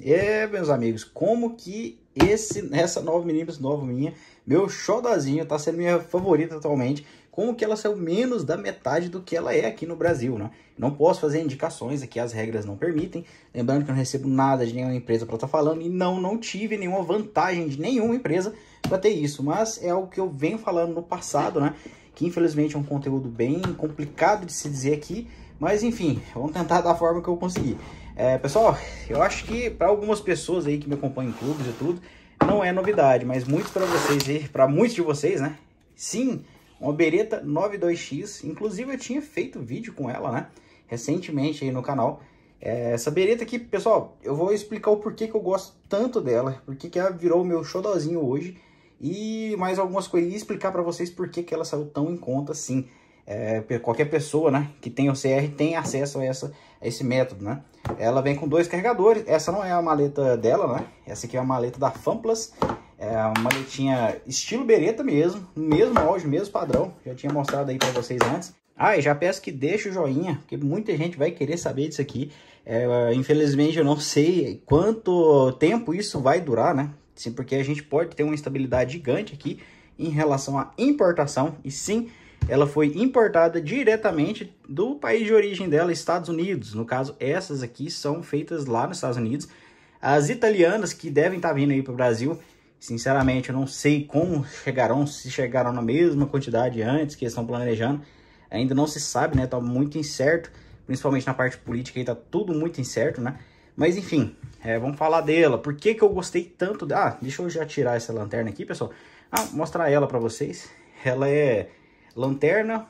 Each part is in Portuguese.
É, meus amigos, como que esse, essa nova mm novo minha, meu xodazinho, tá sendo minha favorita atualmente, como que ela saiu menos da metade do que ela é aqui no Brasil, né? Não posso fazer indicações aqui, as regras não permitem, lembrando que eu não recebo nada de nenhuma empresa para estar tá falando, e não, não tive nenhuma vantagem de nenhuma empresa para ter isso, mas é algo que eu venho falando no passado, né? Que infelizmente é um conteúdo bem complicado de se dizer aqui, mas enfim, vamos tentar da forma que eu conseguir. É, pessoal, eu acho que para algumas pessoas aí que me acompanham em clubes e tudo, não é novidade, mas muitos para vocês e para muitos de vocês, né? Sim, uma Beretta 92X, inclusive eu tinha feito vídeo com ela, né? Recentemente aí no canal. É, essa Beretta aqui, pessoal, eu vou explicar o porquê que eu gosto tanto dela, porque que ela virou o meu showzinho hoje e mais algumas coisas, e explicar para vocês por que ela saiu tão em conta assim. É, qualquer pessoa né, que tem o CR tem acesso a essa esse método, né? Ela vem com dois carregadores, essa não é a maleta dela, né? Essa aqui é a maleta da Famplas, é uma maletinha estilo bereta mesmo, mesmo molde, mesmo padrão, já tinha mostrado aí para vocês antes. Ah, e já peço que deixe o joinha, porque muita gente vai querer saber disso aqui. É, infelizmente eu não sei quanto tempo isso vai durar, né? Sim, porque a gente pode ter uma instabilidade gigante aqui em relação à importação, e sim ela foi importada diretamente do país de origem dela, Estados Unidos. No caso, essas aqui são feitas lá nos Estados Unidos. As italianas que devem estar tá vindo aí para o Brasil, sinceramente, eu não sei como chegarão, se chegaram na mesma quantidade antes que estão planejando. Ainda não se sabe, né? Tá muito incerto, principalmente na parte política aí, tá tudo muito incerto, né? Mas enfim, é, vamos falar dela. Por que, que eu gostei tanto dela? Ah, deixa eu já tirar essa lanterna aqui, pessoal. Ah, mostrar ela para vocês. Ela é lanterna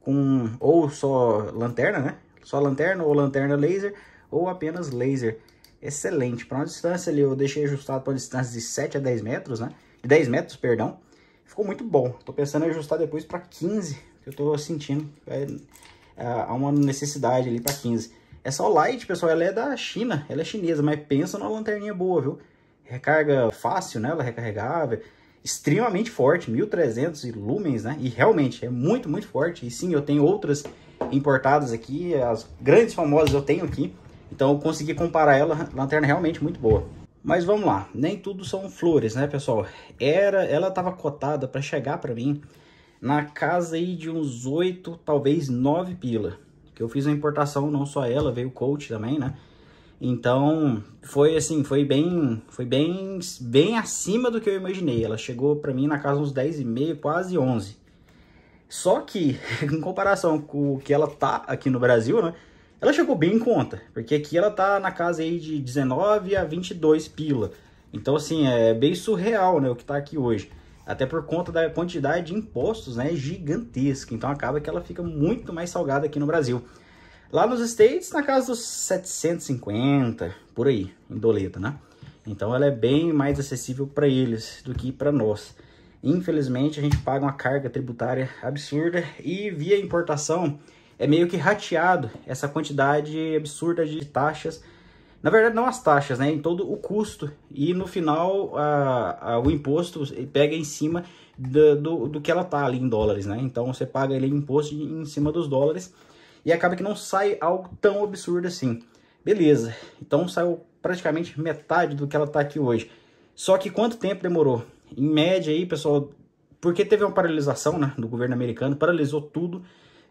com ou só lanterna, né? Só lanterna ou lanterna laser ou apenas laser. Excelente. Para uma distância ali, eu deixei ajustado para uma distância de 7 a 10 metros, né? De 10 metros, perdão. Ficou muito bom. Tô pensando em ajustar depois para 15, que eu tô sentindo é, é, há é, uma necessidade ali para 15. Essa light, pessoal, ela é da China, ela é chinesa, mas pensa numa lanterninha boa, viu? Recarga fácil, né? Ela é recarregável, extremamente forte, 1300 lumens, né? E realmente é muito, muito forte. E sim, eu tenho outras importadas aqui, as grandes famosas eu tenho aqui. Então eu consegui comparar ela, lanterna é realmente muito boa. Mas vamos lá, nem tudo são flores, né, pessoal? Era, ela estava cotada para chegar para mim na casa aí de uns 8, talvez 9 pila. Que eu fiz a importação, não só ela, veio o coach também, né? Então, foi assim, foi bem, foi bem, bem acima do que eu imaginei. Ela chegou para mim na casa uns 10,5, e meio, quase 11. Só que, em comparação com o que ela tá aqui no Brasil, né? Ela chegou bem em conta, porque aqui ela tá na casa aí de 19 a 22 pila. Então, assim, é bem surreal, né, o que tá aqui hoje. Até por conta da quantidade de impostos, né, gigantesca. Então, acaba que ela fica muito mais salgada aqui no Brasil. Lá nos States, na casa dos 750, por aí, em doleta, né? Então ela é bem mais acessível para eles do que para nós. Infelizmente, a gente paga uma carga tributária absurda e via importação é meio que rateado essa quantidade absurda de taxas. Na verdade, não as taxas, né? Em todo o custo. E no final, a, a, o imposto pega em cima do, do, do que ela tá ali em dólares, né? Então, você paga ali imposto em cima dos dólares e acaba que não sai algo tão absurdo assim. Beleza, então saiu praticamente metade do que ela está aqui hoje. Só que quanto tempo demorou? Em média aí, pessoal, porque teve uma paralisação né, do governo americano, paralisou tudo.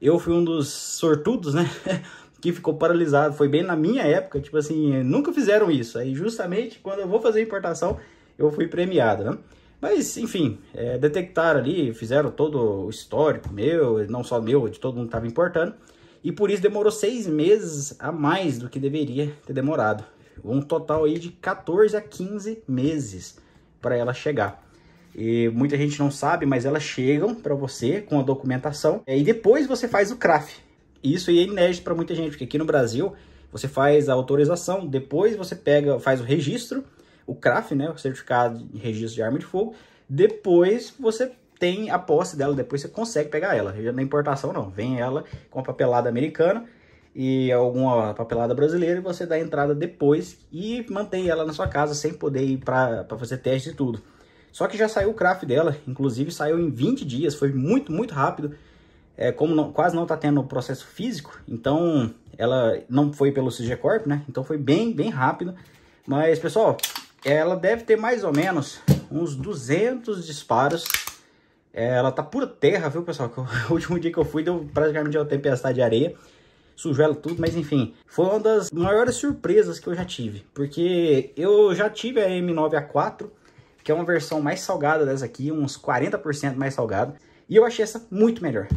Eu fui um dos sortudos, né? que ficou paralisado. Foi bem na minha época, tipo assim, nunca fizeram isso. Aí justamente quando eu vou fazer importação, eu fui premiado, né? Mas, enfim, é, detectaram ali, fizeram todo o histórico meu, não só meu, de todo mundo que estava importando. E por isso demorou seis meses a mais do que deveria ter demorado. Um total aí de 14 a 15 meses para ela chegar. E muita gente não sabe, mas elas chegam para você com a documentação. É, e depois você faz o CRAF. Isso é inédito para muita gente, porque aqui no Brasil você faz a autorização, depois você pega, faz o registro, o CRAF, né, o Certificado de Registro de Arma de Fogo, depois você tem a posse dela, depois você consegue pegar ela. Já na é importação não, vem ela com a papelada americana e alguma papelada brasileira e você dá a entrada depois e mantém ela na sua casa sem poder ir para fazer teste e tudo. Só que já saiu o craft dela, inclusive saiu em 20 dias, foi muito, muito rápido. É, como não, quase não está tendo o processo físico, então ela não foi pelo CG Corp, né? Então foi bem, bem rápido. Mas, pessoal, ela deve ter mais ou menos uns 200 disparos é, ela tá pura terra, viu, pessoal? O último dia que eu fui deu praticamente uma tempestade de areia. Sujou ela tudo, mas enfim. Foi uma das maiores surpresas que eu já tive. Porque eu já tive a M9A4, que é uma versão mais salgada dessa aqui, uns 40% mais salgada. E eu achei essa muito melhor.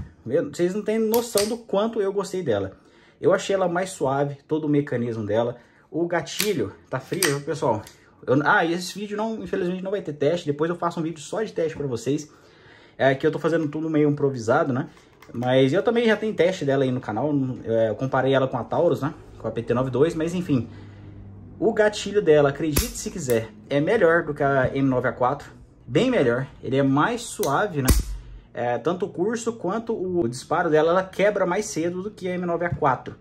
vocês não têm noção do quanto eu gostei dela. Eu achei ela mais suave, todo o mecanismo dela. O gatilho tá frio, pessoal. Eu, ah, esse vídeo não, infelizmente não vai ter teste. Depois eu faço um vídeo só de teste para vocês. É, aqui eu tô fazendo tudo meio improvisado, né? Mas eu também já tenho teste dela aí no canal. É, eu comparei ela com a Taurus, né? Com a PT92, mas enfim. O gatilho dela, acredite se quiser, é melhor do que a M9A4. Bem melhor. Ele é mais suave, né? É, tanto o curso quanto o disparo dela, ela quebra mais cedo do que a M9A4.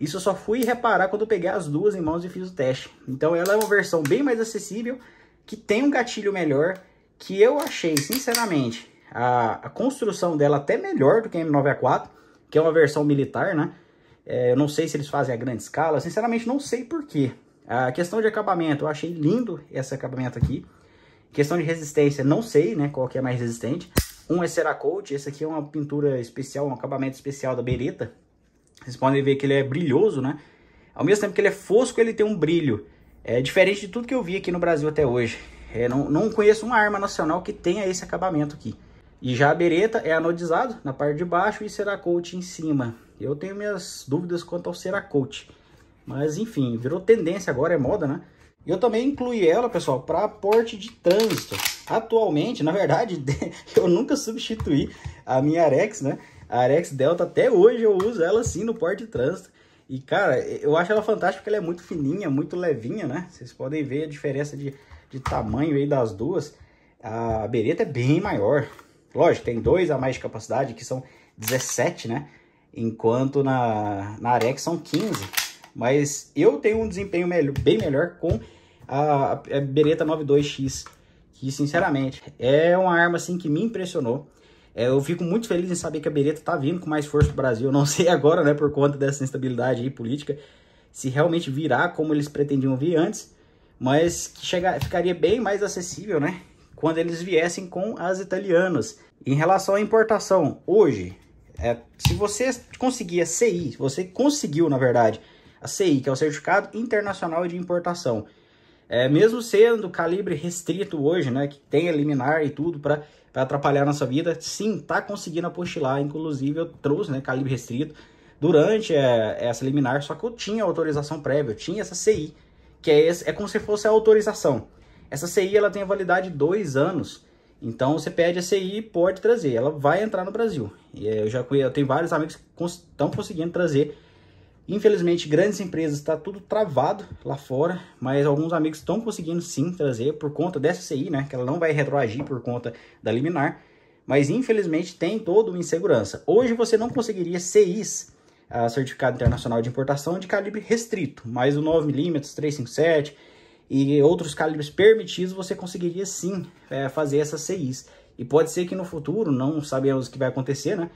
Isso eu só fui reparar quando eu peguei as duas em mãos e fiz o teste. Então ela é uma versão bem mais acessível, que tem um gatilho melhor, que eu achei, sinceramente, a, a construção dela até melhor do que a M9A4, que é uma versão militar, né? É, eu não sei se eles fazem a grande escala, sinceramente não sei porquê. A questão de acabamento, eu achei lindo esse acabamento aqui. Questão de resistência, não sei né, qual que é mais resistente. Um é Cerakote, esse aqui é uma pintura especial, um acabamento especial da Beretta. Vocês podem ver que ele é brilhoso, né? Ao mesmo tempo que ele é fosco, ele tem um brilho. É diferente de tudo que eu vi aqui no Brasil até hoje. É, não, não conheço uma arma nacional que tenha esse acabamento aqui. E já a bereta é anodizado na parte de baixo e Cerakote em cima. Eu tenho minhas dúvidas quanto ao seracote, Mas enfim, virou tendência agora, é moda, né? Eu também incluí ela, pessoal, para porte de trânsito. Atualmente, na verdade, eu nunca substituí a minha Arex, né? A Arex Delta até hoje eu uso ela sim no porte de trânsito. E cara, eu acho ela fantástica porque ela é muito fininha, muito levinha, né? Vocês podem ver a diferença de, de tamanho aí das duas. A bereta é bem maior, Lógico, tem dois a mais de capacidade, que são 17, né? Enquanto na, na Arex são 15. Mas eu tenho um desempenho melhor, bem melhor com a, a Beretta 92X. Que, sinceramente, é uma arma assim que me impressionou. É, eu fico muito feliz em saber que a Beretta tá vindo com mais força pro Brasil. Eu não sei agora, né, por conta dessa instabilidade aí política, se realmente virá como eles pretendiam vir antes, mas que ficaria bem mais acessível, né? quando eles viessem com as italianas. Em relação à importação, hoje, é, se você conseguir a CI, você conseguiu, na verdade, a CI, que é o Certificado Internacional de Importação, é, mesmo sendo calibre restrito hoje, né, que tem eliminar e tudo para atrapalhar nossa vida, sim, tá conseguindo apostilar, inclusive eu trouxe, né, calibre restrito, durante é, essa liminar, só que eu tinha autorização prévia, eu tinha essa CI, que é, esse, é como se fosse a autorização. Essa CI ela tem a validade de dois anos, então você pede a CI e pode trazer, ela vai entrar no Brasil. Eh, eu já eu tenho vários amigos que estão conseguindo trazer. Infelizmente, grandes empresas está tudo travado lá fora, mas alguns amigos estão conseguindo sim trazer por conta dessa CI, né? Que ela não vai retroagir por conta da liminar, mas infelizmente tem toda uma insegurança. Hoje você não conseguiria CIs a ah, certificado internacional de importação de calibre restrito, mas o 9mm, 357 e outros calibres permitidos, você conseguiria sim é, fazer essas CIs. E pode ser que no futuro, não sabemos o que vai acontecer, né?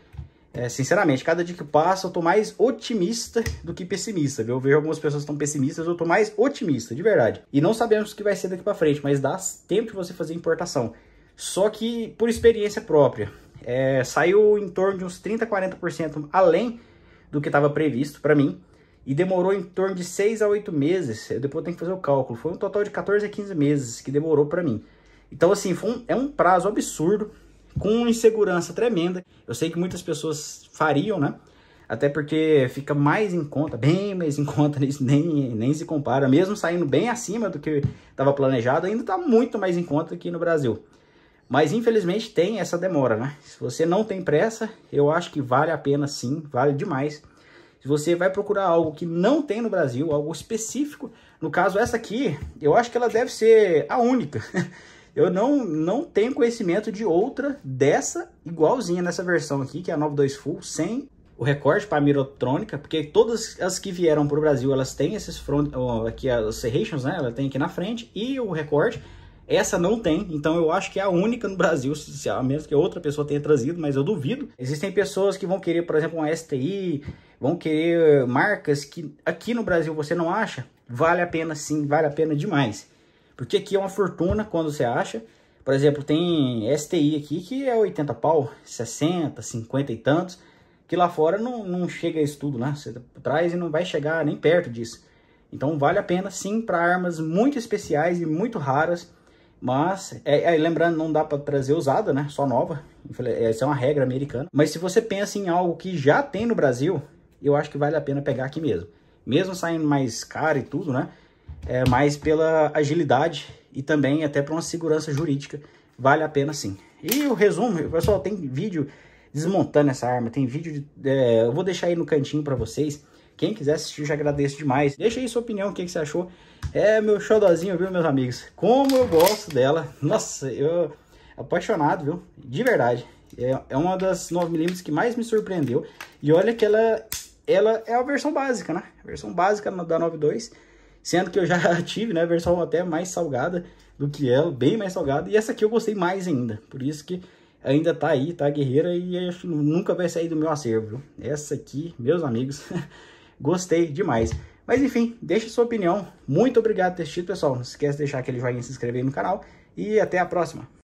É, sinceramente, cada dia que passa eu tô mais otimista do que pessimista, viu? Eu vejo algumas pessoas tão pessimistas, eu tô mais otimista, de verdade. E não sabemos o que vai ser daqui para frente, mas dá tempo de você fazer importação. Só que por experiência própria, é, saiu em torno de uns 30, 40% além do que estava previsto para mim e demorou em torno de 6 a 8 meses. Eu depois tenho que fazer o cálculo. Foi um total de 14 a 15 meses que demorou para mim. Então, assim, um, é um prazo absurdo, com insegurança tremenda. Eu sei que muitas pessoas fariam, né? Até porque fica mais em conta, bem mais em conta, nem, nem se compara. Mesmo saindo bem acima do que estava planejado, ainda está muito mais em conta aqui no Brasil. Mas infelizmente tem essa demora, né? Se você não tem pressa, eu acho que vale a pena sim, vale demais você vai procurar algo que não tem no Brasil, algo específico. No caso, essa aqui, eu acho que ela deve ser a única. Eu não, não tenho conhecimento de outra dessa igualzinha nessa versão aqui, que é a 92 Full, sem o recorte para a mirotrônica, porque todas as que vieram para o Brasil, elas têm esses front, aqui as serrations, né? Ela tem aqui na frente e o recorte. Essa não tem, então eu acho que é a única no Brasil, se, a menos que outra pessoa tenha trazido, mas eu duvido. Existem pessoas que vão querer, por exemplo, uma STI, vão querer marcas que aqui no Brasil você não acha. Vale a pena sim, vale a pena demais. Porque aqui é uma fortuna quando você acha. Por exemplo, tem STI aqui que é 80 pau, 60, 50 e tantos que lá fora não, não chega isso tudo, né? Você traz e não vai chegar nem perto disso. Então vale a pena sim para armas muito especiais e muito raras mas, é, é lembrando, não dá para trazer usada, né? Só nova. Essa é, é uma regra americana. Mas se você pensa em algo que já tem no Brasil, eu acho que vale a pena pegar aqui mesmo. Mesmo saindo mais caro e tudo, né? É, mas pela agilidade e também até para uma segurança jurídica, vale a pena sim. E o resumo, pessoal, tem vídeo desmontando essa arma, tem vídeo... De, é, eu vou deixar aí no cantinho para vocês quem quiser assistir, já agradeço demais. Deixa aí sua opinião, o que, que você achou. É meu xodozinho, viu, meus amigos? Como eu gosto dela. Nossa, eu apaixonado, viu? De verdade. É, é uma das 9mm que mais me surpreendeu. E olha que ela, ela é a versão básica, né? A versão básica da 9.2. Sendo que eu já tive, né? A versão até mais salgada do que ela. Bem mais salgada. E essa aqui eu gostei mais ainda. Por isso que ainda tá aí, tá guerreira. E nunca vai sair do meu acervo, viu? Essa aqui, meus amigos... Gostei demais. Mas enfim, deixa sua opinião. Muito obrigado por ter assistido, pessoal. Não se esqueça de deixar aquele joinha e se inscrever no canal. E até a próxima.